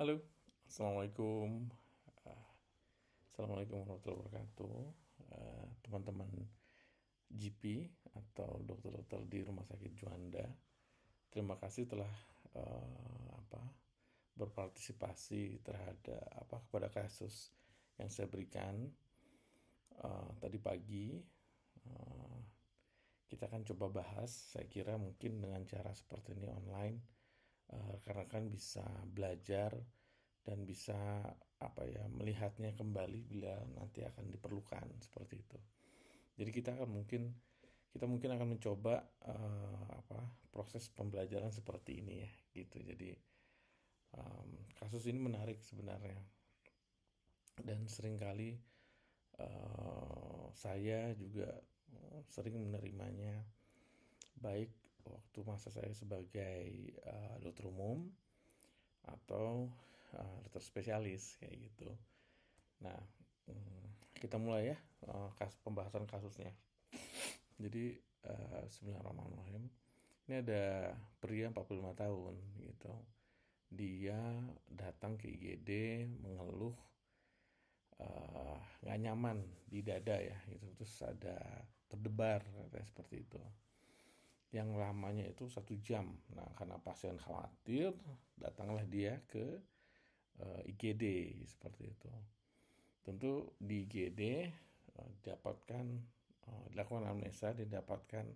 Halo, assalamualaikum. Eh, assalamualaikum warahmatullahi wabarakatuh. Eh, teman-teman GP atau dokter-dokter di Rumah Sakit Juanda, terima kasih telah eh, apa berpartisipasi terhadap apa kepada kasus yang saya berikan tadi pagi. kita akan coba bahas, saya kira mungkin dengan cara seperti ini online Eh, karena kan bisa belajar dan bisa apa ya melihatnya kembali bila nanti akan diperlukan seperti itu. Jadi kita akan mungkin kita mungkin akan mencoba uh, apa proses pembelajaran seperti ini ya gitu. Jadi um, kasus ini menarik sebenarnya dan seringkali uh, saya juga sering menerimanya baik waktu masa saya sebagai uh, dokter umum atau uh, dokter spesialis kayak gitu. Nah, mm, kita mulai ya eh, kas pembahasan kasusnya. Jadi uh, Bismillahirrahmanirrahim. Ini ada pria 45 tahun gitu. Dia datang ke IGD mengeluh nggak uh, nyaman di dada ya gitu terus ada terdebar katanya seperti itu yang lamanya itu satu jam. Nah, karena pasien khawatir, datanglah dia ke uh, eh, IGD seperti itu. Tentu di IGD uh, eh, dapatkan uh, dilakukan amnesa, didapatkan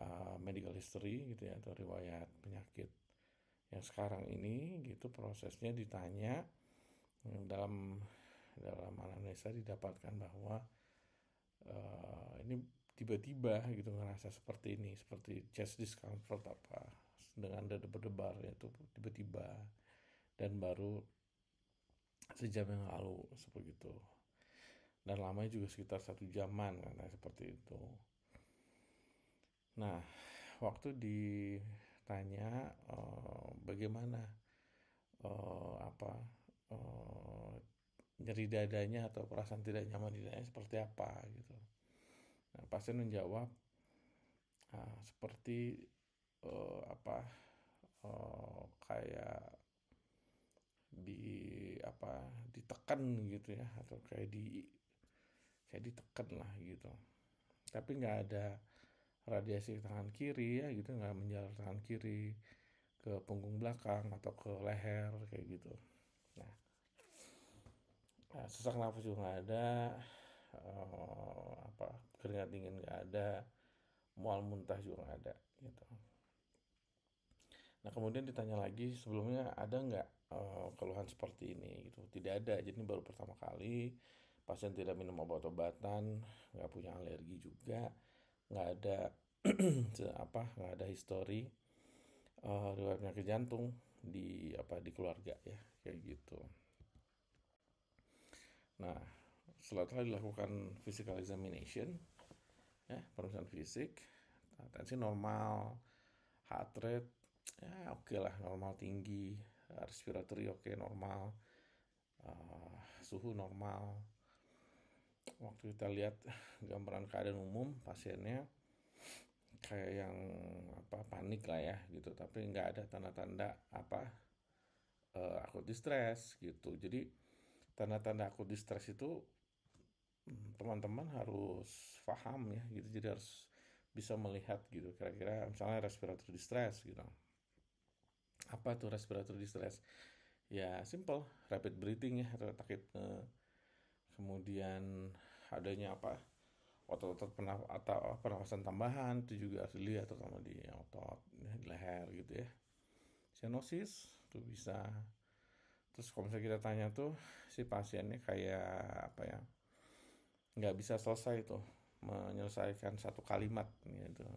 uh, medical history gitu ya atau riwayat penyakit yang sekarang ini gitu prosesnya ditanya dalam dalam anamnesa didapatkan bahwa uh, ini tiba-tiba gitu ngerasa seperti ini seperti chest discomfort apa dengan dada berdebar itu tiba-tiba dan baru sejam yang lalu seperti itu dan lamanya juga sekitar satu jaman nah, seperti itu nah waktu ditanya uh, bagaimana uh, apa uh, nyeri dadanya atau perasaan tidak nyaman di dadanya seperti apa gitu Nah, pasien menjawab nah, seperti uh, apa uh, kayak di apa ditekan gitu ya atau kayak di kayak ditekan lah gitu. Tapi nggak ada radiasi ke tangan kiri ya gitu nggak menjalar tangan kiri ke punggung belakang atau ke leher kayak gitu. Nah, nah sesak nafas juga nggak ada uh, apa keringat dingin nggak ada mual muntah juga nggak ada gitu nah kemudian ditanya lagi sebelumnya ada nggak uh, keluhan seperti ini gitu tidak ada jadi ini baru pertama kali pasien tidak minum obat-obatan nggak punya alergi juga nggak ada apa nggak ada histori uh, riwayat penyakit jantung di apa di keluarga ya kayak gitu nah setelah dilakukan physical examination ya pemeriksaan fisik tensi normal heart rate ya oke okay lah normal tinggi respiratory oke okay, normal uh, suhu normal waktu kita lihat gambaran keadaan umum pasiennya kayak yang apa panik lah ya gitu tapi nggak ada tanda-tanda apa uh, akut distress gitu jadi tanda-tanda aku distress itu teman-teman harus paham ya gitu jadi harus bisa melihat gitu kira-kira misalnya respirator distress gitu apa tuh respirator distress ya simple rapid breathing ya sakit eh, kemudian adanya apa otot-otot penaf atau pernafasan tambahan itu juga harus atau terutama di otot ya, di leher gitu ya cyanosis itu bisa terus kalau misalnya kita tanya tuh si pasiennya kayak apa ya nggak bisa selesai itu menyelesaikan satu kalimat gitu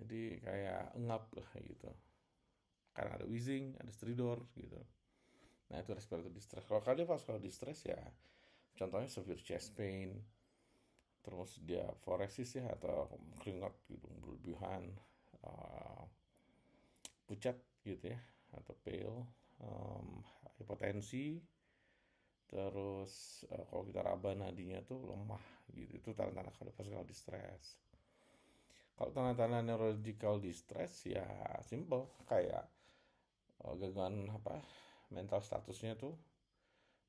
jadi kayak engap lah gitu karena ada wheezing ada stridor gitu nah itu respiratory distress kalau kalian pas kalau distress ya contohnya severe chest pain terus dia foresis ya atau keringat gitu berlebihan uh, pucat gitu ya atau pale um, hipotensi terus uh, kalau kita raba nadinya tuh lemah gitu itu tanda-tanda cardiovascular distress kalau tanda-tanda neurological distress ya simple kayak uh, gangguan apa mental statusnya tuh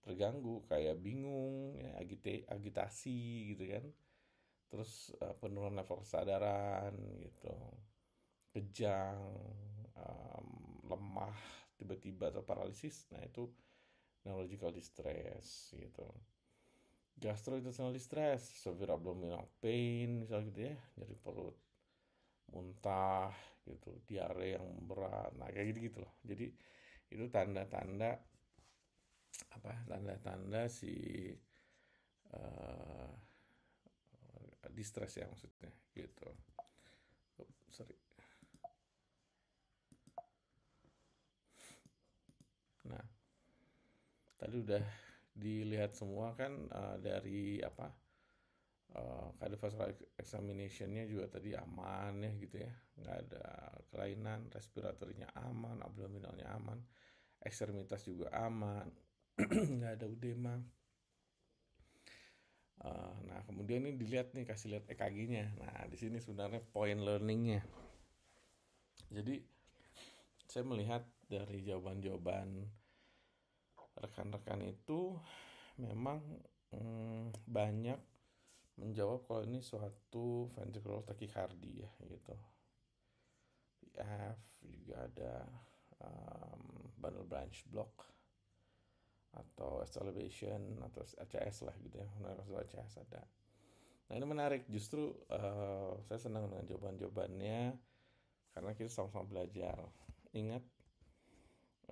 terganggu kayak bingung ya agite agitasi gitu kan terus uh, penurunan level kesadaran gitu kejang um, lemah tiba-tiba atau paralisis nah itu neurological distress gitu gastrointestinal distress severe abdominal pain misalnya gitu ya nyeri perut muntah gitu diare yang berat nah kayak gitu gitu loh jadi itu tanda-tanda apa tanda-tanda si uh, distress ya maksudnya gitu tadi udah dilihat semua kan uh, dari apa uh, cardiovascular examinationnya juga tadi aman ya gitu ya nggak ada kelainan respiratornya aman abdominalnya aman ekstremitas juga aman nggak ada udema uh, nah kemudian ini dilihat nih kasih lihat EKG-nya nah di sini sebenarnya point learningnya jadi saya melihat dari jawaban-jawaban rekan-rekan itu memang hmm, banyak menjawab kalau ini suatu ventricular tachycardia ya gitu PF juga ada um, bundle branch block atau S elevation atau ACS lah gitu ya menarik ACS ada nah ini menarik justru uh, saya senang dengan jawaban-jawabannya karena kita sama-sama belajar ingat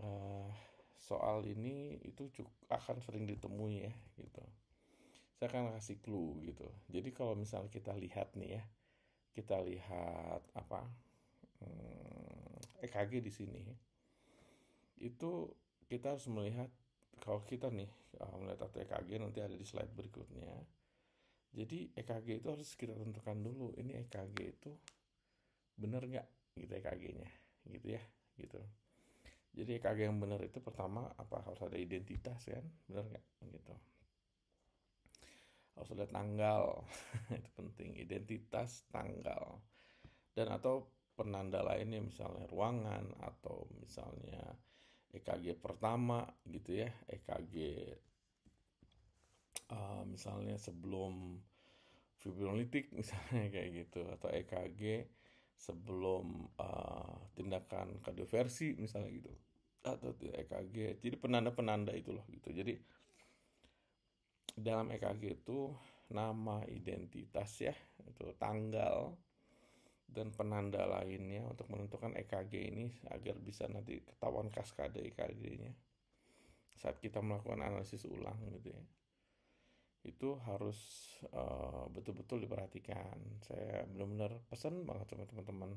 uh, soal ini itu akan sering ditemui ya gitu saya akan kasih clue gitu jadi kalau misal kita lihat nih ya kita lihat apa hmm, EKG di sini itu kita harus melihat kalau kita nih ah, melihat EKG nanti ada di slide berikutnya jadi EKG itu harus kita tentukan dulu ini EKG itu bener nggak gitu EKG-nya gitu ya gitu jadi EKG yang benar itu pertama apa harus ada identitas kan benar nggak gitu harus ada tanggal itu penting identitas tanggal dan atau penanda lainnya misalnya ruangan atau misalnya EKG pertama gitu ya EKG uh, eh, misalnya sebelum fibrinolitik misalnya kayak gitu atau EKG sebelum uh, tindakan kardioversi misalnya gitu atau EKG jadi penanda-penanda itu loh gitu jadi dalam EKG itu nama identitas ya itu tanggal dan penanda lainnya untuk menentukan EKG ini agar bisa nanti ketahuan kaskade EKG-nya saat kita melakukan analisis ulang gitu ya itu harus eh, betul-betul uh, diperhatikan saya benar-benar pesan banget sama teman-teman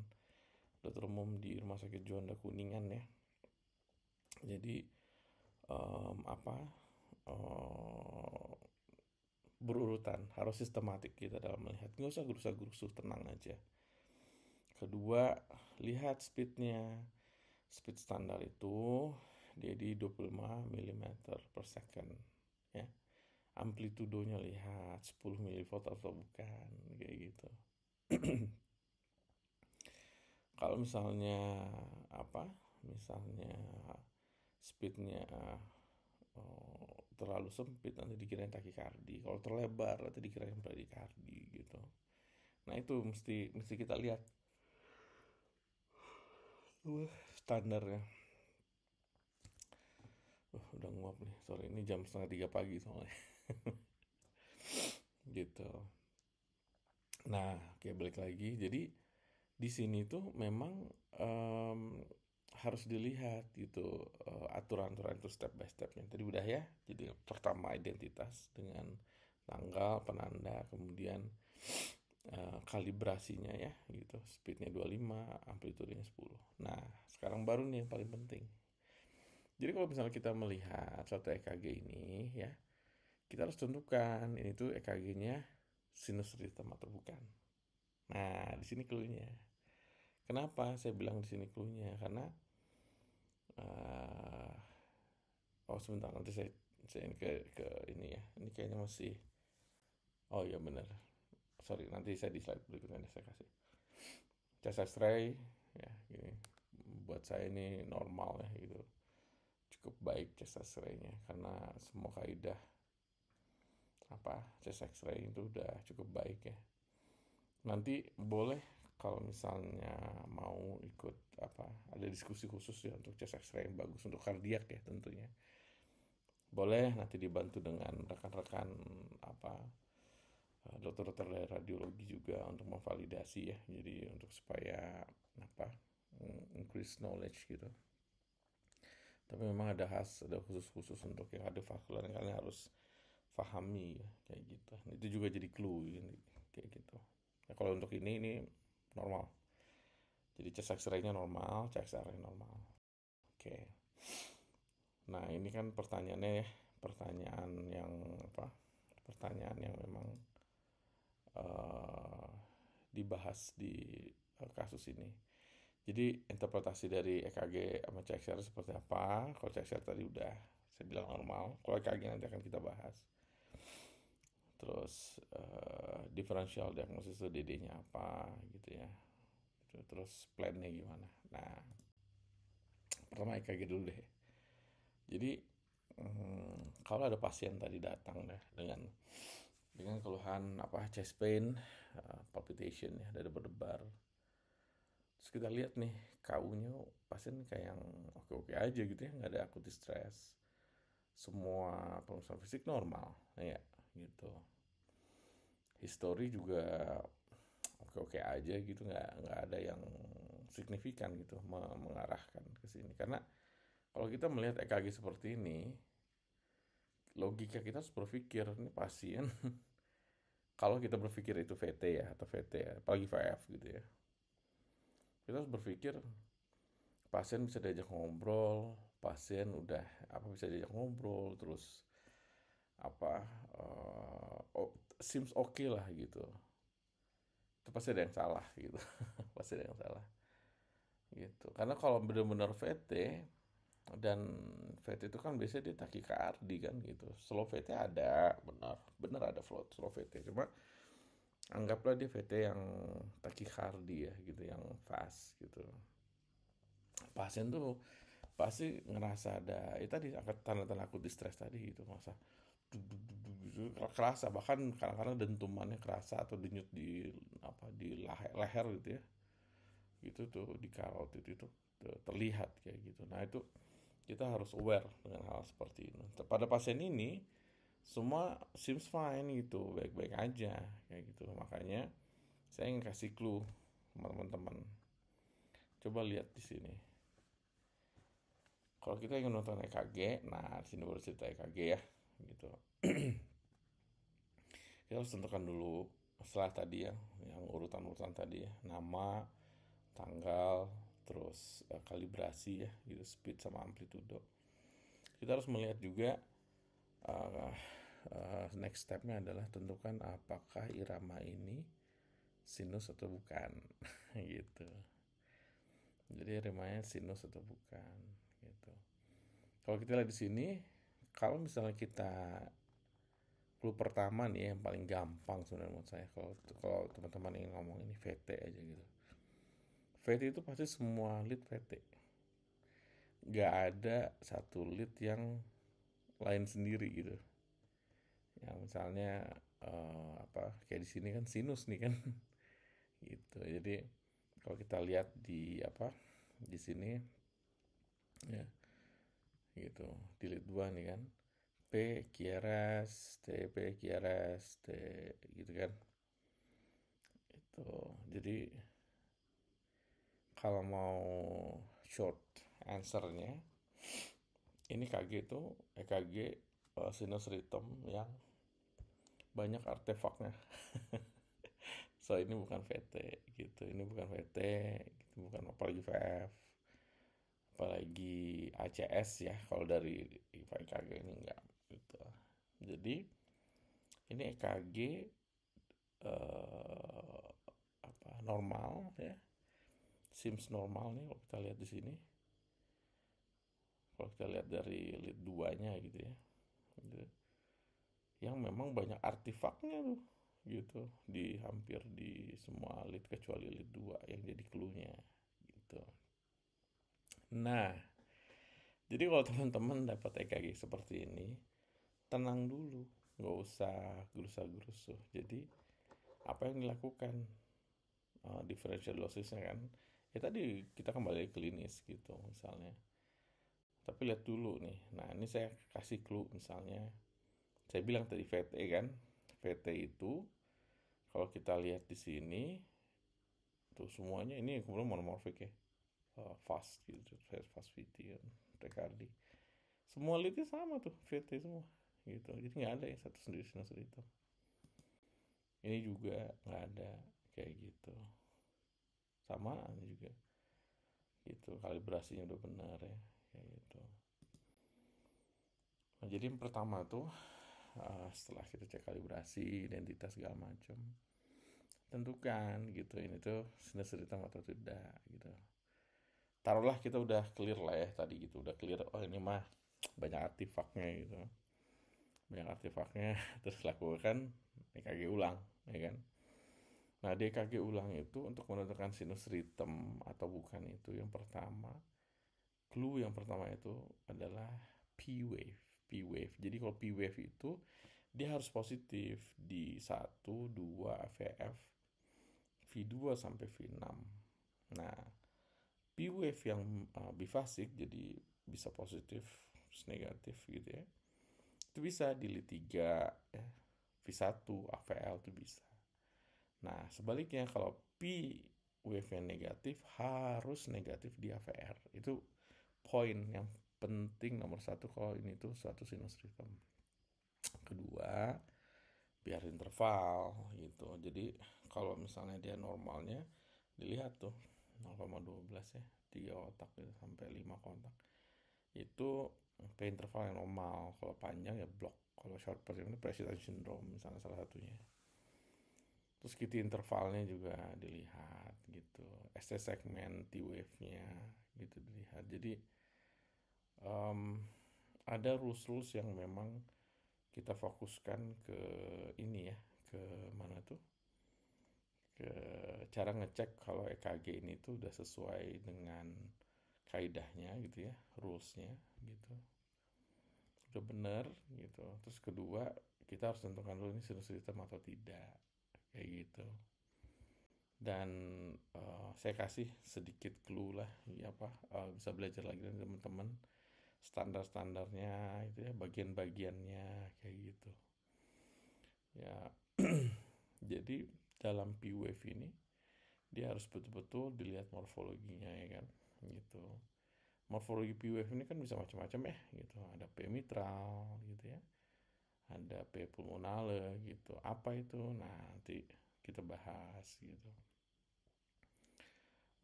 dokter umum di rumah sakit Juanda Kuningan ya jadi um, apa um, berurutan harus sistematik kita dalam melihat nggak usah gerusa gerusuh tenang aja kedua lihat speednya speed standar itu dia di 25 mm per second ya amplitudonya lihat 10 milivolt atau bukan kayak gitu kalau misalnya apa misalnya speednya oh, terlalu sempit nanti dikira yang takikardi kalau terlebar nanti dikira yang bradikardi gitu nah itu mesti mesti kita lihat uh, standarnya uh, udah nguap nih sore ini jam setengah tiga pagi soalnya gitu nah oke balik lagi jadi di sini tuh memang um, harus dilihat gitu eh, aturan-aturan itu step by stepnya. Tadi udah ya. Jadi pertama identitas dengan tanggal penanda, kemudian uh, kalibrasinya ya gitu. Speednya 25, amplitudenya 10. Nah, sekarang baru nih yang paling penting. Jadi kalau misalnya kita melihat suatu EKG ini ya, kita harus tentukan ini tuh EKG-nya sinus ritme atau bukan. Nah, di sini clue Kenapa saya bilang di sini klunya? Karena uh, oh sebentar nanti saya saya ke ke ini ya ini kayaknya masih oh iya benar sorry nanti saya di slide berikutnya saya kasih x stray ya ini buat saya ini normal ya gitu cukup baik x-raynya karena semua kaidah apa x stray itu udah cukup baik ya nanti boleh kalau misalnya mau ikut apa ada diskusi khusus ya untuk chest X-ray yang bagus untuk kardiak ya tentunya boleh nanti dibantu dengan rekan-rekan apa eh, dokter-dokter dari radiologi juga untuk memvalidasi ya jadi untuk supaya apa mm, increase knowledge gitu tapi memang ada khas ada khusus-khusus untuk yang ada fakultasnya kalian harus pahami ya kayak gitu itu juga jadi clue gitu, kayak gitu nah, kalau untuk ini ini normal jadi chest x-ray-nya normal chest x-ray normal oke okay. nah ini kan pertanyaannya ya, pertanyaan yang apa pertanyaan yang memang uh, dibahas di uh, kasus ini jadi interpretasi dari EKG sama X-ray seperti apa? Kalau X-ray tadi udah saya bilang normal, kalau EKG nanti akan kita bahas terus uh, differential diagnosis itu DD-nya apa gitu ya terus plan-nya gimana nah pertama EKG dulu deh jadi hmm, kalau ada pasien tadi datang deh dengan dengan keluhan apa chest pain uh, palpitation ya dada berdebar terus kita lihat nih KU-nya pasien kayak yang oke-oke aja gitu ya nggak ada akutis stres semua pemeriksaan fisik normal ya gitu history juga oke oke aja gitu nggak nggak ada yang signifikan gitu mengarahkan ke sini karena kalau kita melihat EKG seperti ini logika kita harus berpikir ini pasien kalau kita berpikir itu VT ya atau VT ya, apalagi VF gitu ya kita harus berpikir pasien bisa diajak ngobrol pasien udah apa bisa diajak ngobrol terus apa seems oke okay lah gitu itu pasti ada yang salah gitu pasti ada yang salah gitu karena kalau benar-benar VT dan VT itu kan biasanya dia taki takikardi kan gitu slow VT ada benar benar ada float slow VT cuma anggaplah dia VT yang taki takikardi ya gitu yang fast gitu pasien tuh pasti ngerasa ada itu ya tadi angkat tanda-tanda aku di stres tadi gitu masa kerasa bahkan kadang-kadang dentumannya kerasa atau denyut di apa di leher, leher gitu ya gitu tuh di karot itu, itu terlihat kayak gitu nah itu kita harus aware dengan hal seperti ini nah, pada pasien ini semua seems fine gitu baik-baik aja kayak gitu makanya saya ingin kasih clue teman-teman coba lihat di sini kalau kita ingin nonton EKG nah di sini baru cerita EKG ya gitu kita ya, harus tentukan dulu setelah tadi ya yang urutan-urutan tadi ya nama tanggal terus uh, kalibrasi ya gitu speed sama amplitudo kita harus melihat juga uh, uh, next stepnya adalah tentukan apakah irama ini sinus atau bukan gitu jadi iramanya sinus atau bukan gitu kalau kita lihat di sini kalau misalnya kita clue pertama nih yang paling gampang sebenarnya menurut saya kalau kalau teman-teman ingin ngomong ini VT aja gitu VT itu pasti semua lead VT nggak ada satu lead yang lain sendiri gitu ya misalnya uh, apa kayak di sini kan sinus nih kan gitu jadi kalau kita lihat di apa di sini ya gitu di lead 2 nih kan P Kiaras T P Kiaras T gitu kan itu jadi kalau mau short answernya ini KG itu EKG uh, eh, eh, sinus rhythm yang banyak artefaknya so ini bukan VT gitu ini bukan VT gitu bukan apalagi VF apalagi ACS ya kalau dari IPKG ini enggak gitu. Jadi ini EKG eh, apa normal ya. seems normal nih kalau kita lihat di sini. Kalau kita lihat dari lead 2 gitu ya. Gitu. Yang memang banyak artifaknya tuh gitu di hampir di semua lead kecuali lead 2 yang jadi clue gitu. Nah, jadi kalau teman-teman dapat EKG seperti ini, tenang dulu nggak usah gerusa gerusuh jadi apa yang dilakukan uh, differential lossesnya kan ya tadi kita kembali ke klinis gitu misalnya tapi lihat dulu nih nah ini saya kasih clue misalnya saya bilang tadi VT kan VT itu kalau kita lihat di sini tuh semuanya ini kemudian monomorfik ya uh, fast gitu fast VT kan Recardi semua litnya sama tuh VT semua gitu jadi nggak ada yang satu sendiri sini itu ini juga nggak ada kayak gitu sama ini juga gitu kalibrasinya udah benar ya kayak gitu nah, jadi yang pertama tuh uh, setelah kita cek kalibrasi identitas segala macam tentukan gitu ini tuh cerita atau tidak gitu taruhlah kita udah clear lah ya tadi gitu udah clear oh ini mah banyak artifaknya gitu banyak artefaknya terus lakukan EKG ulang ya kan nah DKG ulang itu untuk menentukan sinus ritem atau bukan itu yang pertama clue yang pertama itu adalah P wave P wave jadi kalau P wave itu dia harus positif di 1 2 VF V2 sampai V6 nah P wave yang uh, bifasik jadi bisa positif negatif gitu ya itu bisa di L3 ya, V1 AVL itu bisa nah sebaliknya kalau P wave negatif harus negatif di AVR itu poin yang penting nomor satu kalau ini tuh suatu sinus rhythm kedua biar interval gitu jadi kalau misalnya dia normalnya dilihat tuh 0,12 ya 3 otak gitu sampai 5 kontak itu P interval yang normal kalau panjang ya block kalau short per ini precision syndrome misalnya salah satunya terus gitu intervalnya juga dilihat gitu ST segment, T wave-nya gitu dilihat jadi um, ada rules rules yang memang kita fokuskan ke ini ya ke mana tuh ke cara ngecek kalau EKG ini tuh udah sesuai dengan kaidahnya gitu ya rulesnya gitu udah bener gitu terus kedua kita harus tentukan dulu ini sinus ritem atau tidak kayak gitu dan uh, saya kasih sedikit clue lah ya apa uh, bisa belajar lagi dari teman-teman standar-standarnya itu ya bagian-bagiannya kayak gitu ya jadi dalam P wave ini dia harus betul-betul dilihat morfologinya ya kan gitu morfologi P wave ini kan bisa macam-macam ya gitu ada P mitral gitu ya ada P pulmonale gitu apa itu nah nanti kita bahas gitu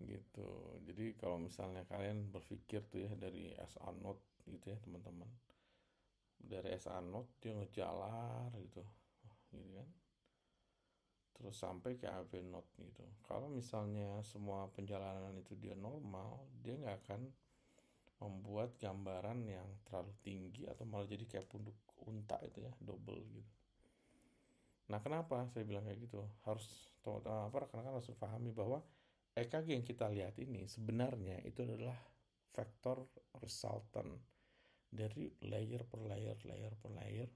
gitu jadi kalau misalnya kalian berpikir tuh ya dari SA note gitu ya teman-teman dari SA note dia ngejalar gitu gitu kan terus sampai ke v note gitu kalau misalnya semua penjalanan itu dia normal dia nggak akan membuat gambaran yang terlalu tinggi atau malah jadi kayak punduk unta itu ya double gitu nah kenapa saya bilang kayak gitu harus eh, apa rekan-rekan harus pahami bahwa EKG yang kita lihat ini sebenarnya itu adalah vektor resultant dari layer per layer layer per layer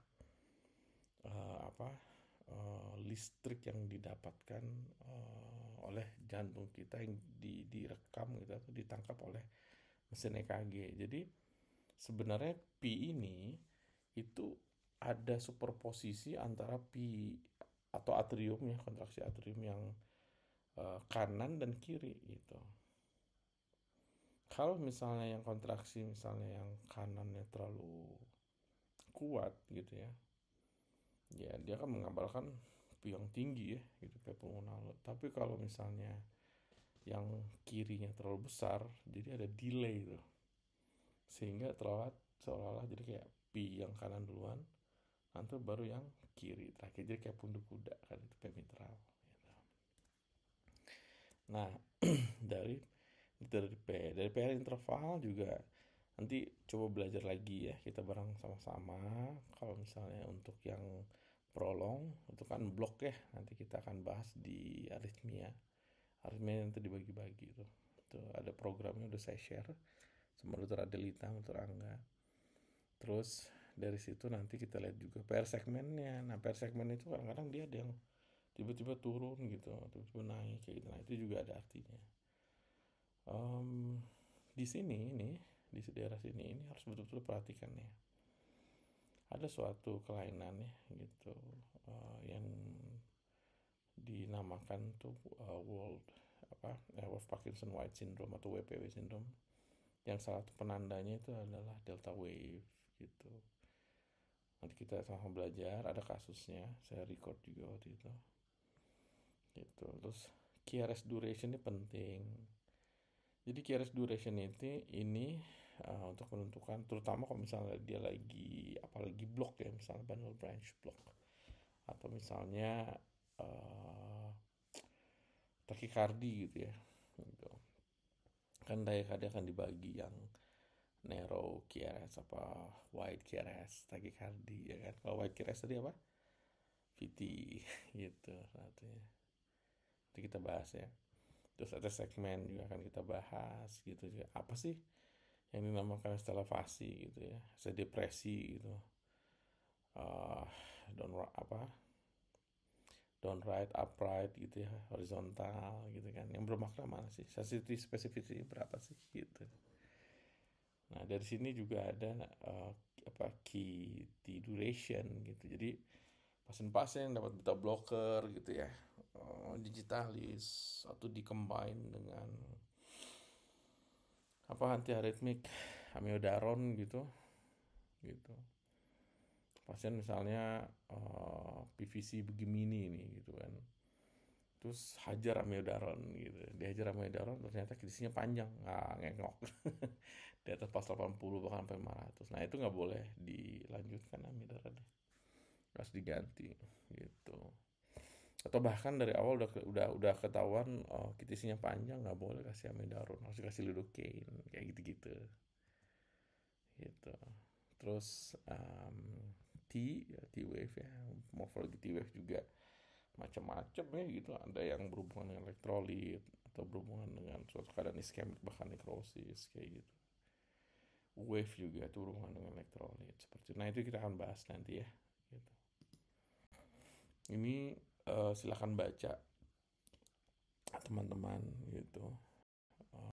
uh, apa uh, listrik yang didapatkan uh, oleh jantung kita yang di, direkam gitu atau ditangkap oleh mesin EKG. Jadi sebenarnya P ini itu ada superposisi antara P atau atrium ya kontraksi atrium yang uh, kanan dan kiri gitu. Kalau misalnya yang kontraksi misalnya yang kanannya terlalu kuat gitu ya, ya dia akan menggambarkan P yang tinggi ya gitu P pulmonal. Tapi kalau misalnya yang kirinya terlalu besar jadi ada delay itu sehingga terlewat seolah-olah jadi kayak P yang kanan duluan nanti baru yang kiri terakhir jadi kayak punduk kuda kan itu pemitral gitu. nah dari dari P dari PR interval juga nanti coba belajar lagi ya kita bareng sama-sama kalau misalnya untuk yang prolong itu kan blok ya nanti kita akan bahas di aritmia harusnya nanti dibagi-bagi tuh tuh ada programnya udah saya share sama dokter Adelita dokter Angga terus dari situ nanti kita lihat juga per segmennya nah per segmen itu kadang-kadang dia ada yang tiba-tiba turun gitu tiba-tiba naik kayak gitu nah itu juga ada artinya um, di sini ini di daerah sini ini harus betul-betul perhatikan ya ada suatu kelainan ya gitu uh, yang dinamakan tuh uh, World apa eh, Wolf Parkinson White Syndrome atau WPW syndrome yang salah satu penandanya itu adalah delta wave gitu nanti kita sama belajar ada kasusnya saya record juga waktu itu gitu terus QRS duration ini penting jadi QRS duration itu ini uh, untuk menentukan terutama kalau misalnya dia lagi apalagi block ya misalnya bundle branch block atau misalnya Taki eh, takikardi gitu ya gitu. kan takikardi akan dibagi yang narrow QRS apa wide QRS takikardi ya kan kalau wide QRS tadi apa VT gitu artinya nanti kita bahas ya terus ada segmen juga akan kita bahas gitu juga apa sih yang dinamakan fasi gitu ya saya depresi gitu uh, eh, don't apa down downright, upright gitu ya, horizontal gitu kan. Yang bermakna mana sih? Sensitivity specificity berapa sih gitu. Nah, dari sini juga ada uh, apa key, key duration gitu. Jadi pasien-pasien dapat beta blocker gitu ya. Uh, digitalis atau dikombin dengan apa anti aritmik amiodaron gitu gitu pasien misalnya uh, eh, PVC begini nih gitu kan terus hajar amiodaron gitu dihajar amiodaron ternyata kritisnya panjang nggak ngengok di atas pas 80 bahkan sampai 500 nah itu nggak boleh dilanjutkan amiodaron ya. harus diganti gitu atau bahkan dari awal udah udah udah ketahuan oh, eh, kitisinya panjang nggak boleh kasih amiodaron, harus kasih lidocaine kayak gitu gitu gitu terus um, T ya T wave ya morfologi T wave juga macam-macam ya gitu ada yang berhubungan dengan elektrolit atau berhubungan dengan suatu keadaan iskemik bahkan nekrosis kayak gitu wave juga itu berhubungan dengan elektrolit seperti nah itu kita akan bahas nanti ya gitu ini uh, silahkan baca teman-teman gitu